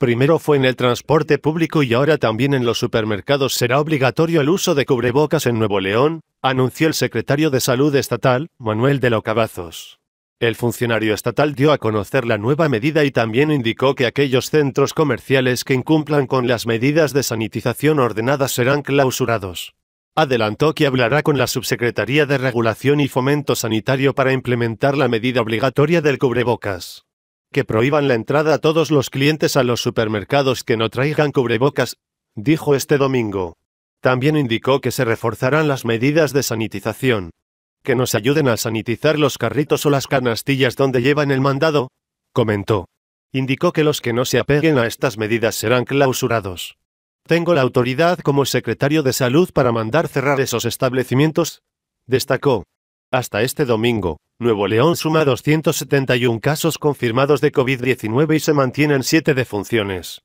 Primero fue en el transporte público y ahora también en los supermercados será obligatorio el uso de cubrebocas en Nuevo León, anunció el secretario de Salud Estatal, Manuel de Locabazos. El funcionario estatal dio a conocer la nueva medida y también indicó que aquellos centros comerciales que incumplan con las medidas de sanitización ordenadas serán clausurados. Adelantó que hablará con la Subsecretaría de Regulación y Fomento Sanitario para implementar la medida obligatoria del cubrebocas que prohíban la entrada a todos los clientes a los supermercados que no traigan cubrebocas, dijo este domingo. También indicó que se reforzarán las medidas de sanitización, que nos ayuden a sanitizar los carritos o las canastillas donde llevan el mandado, comentó. Indicó que los que no se apeguen a estas medidas serán clausurados. Tengo la autoridad como secretario de salud para mandar cerrar esos establecimientos, destacó. Hasta este domingo, Nuevo León suma 271 casos confirmados de COVID-19 y se mantienen 7 defunciones.